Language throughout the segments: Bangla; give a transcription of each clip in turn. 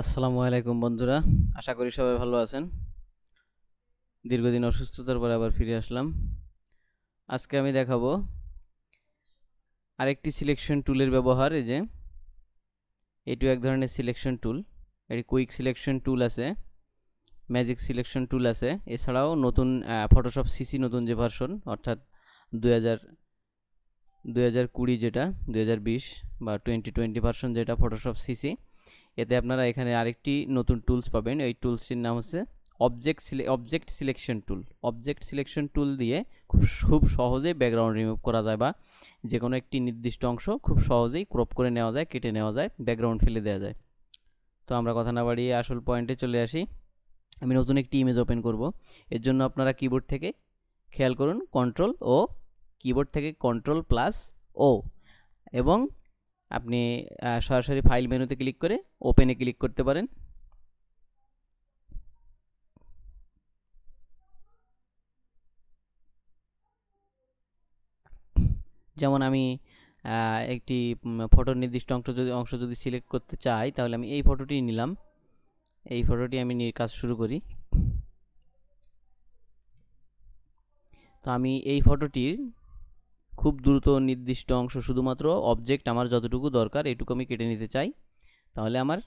আসসালামু আলাইকুম বন্ধুরা আশা করি সবাই ভালো আছেন দীর্ঘদিন অসুস্থতার পর আবার ফিরে আসলাম আজকে আমি দেখাবো আরেকটি সিলেকশন টুলের ব্যবহার এই যে এটিও এক ধরনের সিলেকশন টুল এটি কুইক সিলেকশন টুল আছে ম্যাজিক সিলেকশন টুল আছে এছাড়াও নতুন ফটোশপ সিসি নতুন যে ভার্সন অর্থাৎ দুই হাজার হাজার কুড়ি যেটা দুই হাজার বিশ বা টোয়েন্টি টোয়েন্টি ভার্সন যেটা ফটোশপ সিসি এতে আপনারা এখানে আরেকটি নতুন টুলস পাবেন এই টুলসটির নাম হচ্ছে object object selection tool object selection tool দিয়ে খুব খুব সহজেই ব্যাকগ্রাউন্ড রিমুভ করা যায় বা যে কোনো একটি নির্দিষ্ট অংশ খুব সহজেই ক্রপ করে নেওয়া যায় কেটে নেওয়া যায় ব্যাকগ্রাউন্ড ফেলে দেওয়া যায় তো আমরা কথা না বাড়িয়ে আসল পয়েন্টে চলে আসি আমি নতুন একটি ইমেজ ওপেন করব এর জন্য আপনারা কিবোর্ড থেকে খেয়াল করুন কন্ট্রোল ও কিবোর্ড থেকে কন্ট্রোল প্লাস ও এবং আপনি সরাসরি ফাইল মেনুতে ক্লিক করে ওপেনে ক্লিক করতে পারেন যেমন আমি একটি ফটোর নির্দিষ্ট অংশ যদি অংশ যদি সিলেক্ট করতে চাই তাহলে আমি এই ফটোটি নিলাম এই ফটোটি আমি কাজ শুরু করি তো আমি এই ফটোটির খুব দ্রুত নির্দিষ্ট অংশ শুধুমাত্র অবজেক্ট আমার যতটুকু দরকার এটুকু আমি কেটে নিতে চাই তাহলে আমার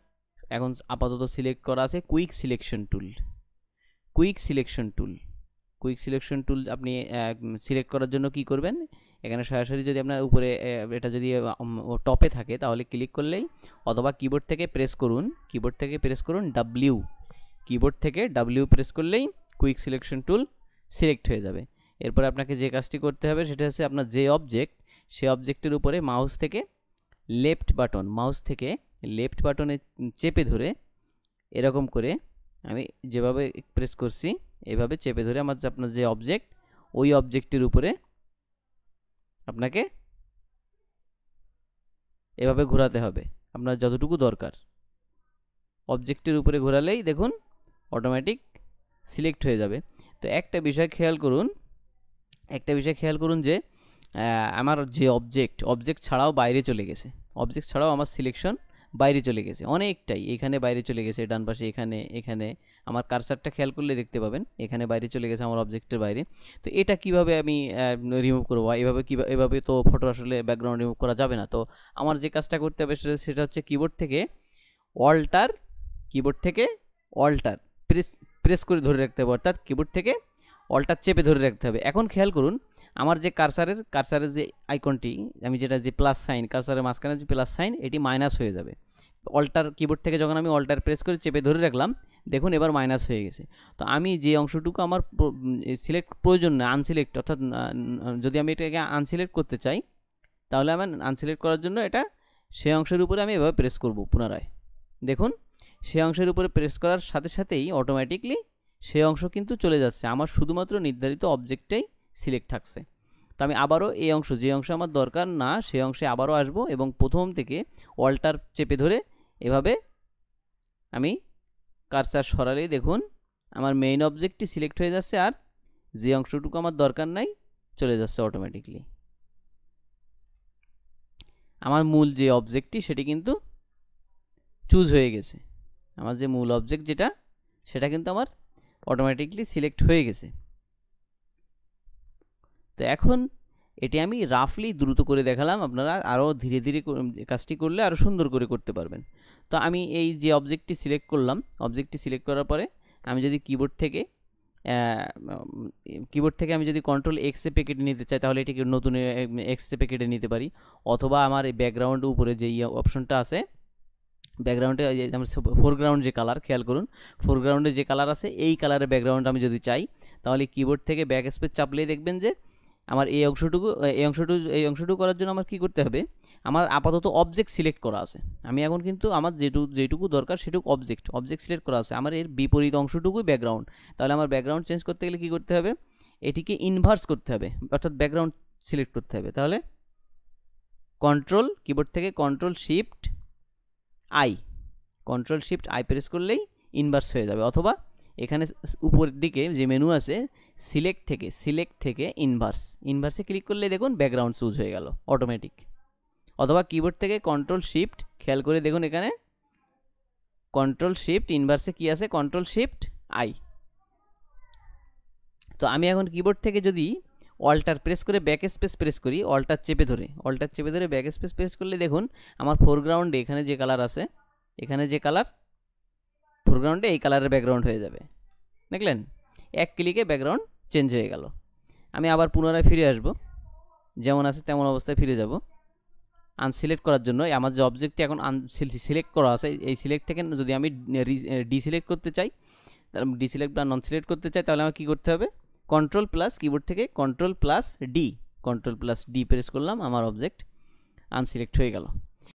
এখন আপাতত সিলেক্ট করা আছে quick selection tool quick selection tool quick selection tool আপনি সিলেক্ট করার জন্য কি করবেন এখানে সরাসরি যদি আপনার উপরে এটা যদি টপে থাকে তাহলে ক্লিক করলেই অথবা কিবোর্ড থেকে প্রেস করুন কিবোর্ড থেকে প্রেস করুন ডাব্লিউ কিবোর্ড থেকে ডাব্লিউ প্রেস করলেই কুইক সিলেকশন টুল সিলেক্ট হয়ে যাবে এরপরে আপনাকে যে কাজটি করতে হবে সেটা হচ্ছে আপনার যে অবজেক্ট সে অবজেক্টের উপরে মাউস থেকে লেফট বাটন মাউস থেকে লেফট বাটনে চেপে ধরে এরকম করে আমি যেভাবে প্রেস করছি এভাবে চেপে ধরে আমার আপনার যে অবজেক্ট ওই অবজেক্টের উপরে আপনাকে এভাবে ঘোরাতে হবে আপনার যতটুকু দরকার অবজেক্টের উপরে ঘোরালেই দেখুন অটোমেটিক সিলেক্ট হয়ে যাবে তো একটা বিষয় খেয়াল করুন একটা বিষয় খেয়াল করুন যে আমার যে অবজেক্ট অবজেক্ট ছাড়াও বাইরে চলে গেছে অবজেক্ট ছাড়াও আমার সিলেকশন বাইরে চলে গেছে অনেকটাই এখানে বাইরে চলে গেছে ডান পাশে এখানে এখানে আমার কারসারটা খেয়াল করলে দেখতে পাবেন এখানে বাইরে চলে গেছে আমার অবজেক্টের বাইরে তো এটা কিভাবে আমি রিমুভ করবো এভাবে কী এভাবে তো ফটো আসলে ব্যাকগ্রাউন্ড রিমুভ করা যাবে না তো আমার যে কাজটা করতে হবে সেটা হচ্ছে কিবোর্ড থেকে অল্টার কিবোর্ড থেকে অল্টার প্রেস প্রেস করে ধরে রাখতে হবে অর্থাৎ কিবোর্ড থেকে অল্টার চেপে ধরে রাখতে হবে এখন খেয়াল করুন আমার যে কারসারের কারসারের যে আইকনটি আমি যেটা যে প্লাস সাইন কারসারের মাঝখানে যে প্লাস সাইন এটি মাইনাস হয়ে যাবে অল্টার কিবোর্ড থেকে যখন আমি অল্টার প্রেস করে চেপে ধরে রাখলাম দেখুন এবার মাইনাস হয়ে গেছে তো আমি যে অংশটুকু আমার সিলেক্ট প্রয়োজন না আনসিলেক্ট অর্থাৎ যদি আমি এটাকে আনসিলেক্ট করতে চাই তাহলে আমার আনসিলেক্ট করার জন্য এটা সেই অংশের উপরে আমি এভাবে প্রেস করব পুনরায় দেখুন সেই অংশের উপরে প্রেস করার সাথে সাথেই অটোমেটিকলি সেই অংশ কিন্তু চলে যাচ্ছে আমার শুধুমাত্র নির্ধারিত অবজেক্টটাই সিলেক্ট থাকছে তো আমি আবারও এই অংশ যে অংশ আমার দরকার না সেই অংশে আবারও আসব এবং প্রথম থেকে অল্টার চেপে ধরে এভাবে আমি কারচার সরালেই দেখুন আমার মেইন অবজেক্টটি সিলেক্ট হয়ে যাচ্ছে আর যে অংশটুকু আমার দরকার নাই চলে যাচ্ছে অটোমেটিকলি আমার মূল যে অবজেক্টটি সেটি কিন্তু চুজ হয়ে গেছে আমার যে মূল অবজেক্ট যেটা সেটা কিন্তু আমার অটোমেটিকলি সিলেক্ট হয়ে গেছে তো এখন এটি আমি রাফলি দ্রুত করে দেখালাম আপনারা আরও ধীরে ধীরে কাজটি করলে আরও সুন্দর করে করতে পারবেন তো আমি এই যে অবজেক্টটি সিলেক্ট করলাম অবজেক্টটি সিলেক্ট করার পরে আমি যদি কিবোর্ড থেকে কিবোর্ড থেকে আমি যদি কন্ট্রোল এক্সে পেকেটে নিতে চাই তাহলে এটিকে নতুন এক্সে প্যাকেটে নিতে পারি অথবা আমার এই ব্যাকগ্রাউন্ড উপরে যেই অপশনটা আছে ব্যাকগ্রাউন্ডে আমার ফোরগ্রাউন্ড যে কালার খেয়াল করুন ফোরগ্রাউন্ডে যে কালার আছে এই কালারের ব্যাকগ্রাউন্ড আমি যদি চাই তাহলে কিবোর্ড থেকে ব্যাক স্পেস চাপলেই দেখবেন যে আমার এই অংশটুকু এই অংশটুকু এই অংশটুকু করার জন্য আমার কি করতে হবে আমার আপাতত অবজেক্ট সিলেক্ট করা আছে আমি এখন কিন্তু আমার যেটুকু যেটুকু দরকার সেটুকু অবজেক্ট অবজেক্ট সিলেক্ট করা আছে আমার এর বিপরীত অংশটুকুই ব্যাকগ্রাউন্ড তাহলে আমার ব্যাকগ্রাউন্ড চেঞ্জ করতে গেলে কি করতে হবে এটিকে ইনভার্স করতে হবে অর্থাৎ ব্যাকগ্রাউন্ড সিলেক্ট করতে হবে তাহলে কন্ট্রোল কিবোর্ড থেকে control shift I control shift I press করলেই ইনভার্স হয়ে যাবে অথবা এখানে উপরের দিকে যে মেনু আছে সিলেক্ট থেকে সিলেক্ট থেকে ইনভার্স ইনভার্সে ক্লিক করলে দেখুন ব্যাকগ্রাউন্ড চুজ হয়ে গেল অটোমেটিক অথবা কিবোর্ড থেকে কন্ট্রোল শিফট খেয়াল করে দেখুন এখানে কন্ট্রোল শিফট ইনভার্সে কি আছে কন্ট্রোল শিফট আই তো আমি এখন কিবোর্ড থেকে যদি অল্টার প্রেস করে ব্যাক স্পেস প্রেস করি অল্টার চেপে ধরে অল্টার চেপে ধরে ব্যাক স্পেস প্রেস করলে দেখুন আমার ফোরগ্রাউন্ডে এখানে যে কালার আছে এখানে যে কালার ফোরগ্রাউন্ডে এই কালারের ব্যাকগ্রাউন্ড হয়ে যাবে দেখলেন এক ক্লিকে ব্যাকগ্রাউন্ড চেঞ্জ হয়ে গেল আমি আবার পুনরায় ফিরে আসব যেমন আছে তেমন অবস্থায় ফিরে যাব আনসিলেক্ট করার জন্য আমার যে অবজেক্টটি এখন সিলেক্ট করা আছে এই সিলেক্ট থেকে যদি আমি ডিসিলেক্ট করতে চাই ডিসিলেক্ট বা নন সিলেক্ট করতে চাই তাহলে আমার কী করতে হবে কন্ট্রোল প্লাস কিবোর্ড থেকে control plus D control plus D press করলাম আমার অবজেক্ট আনসিলেক্ট হয়ে গেল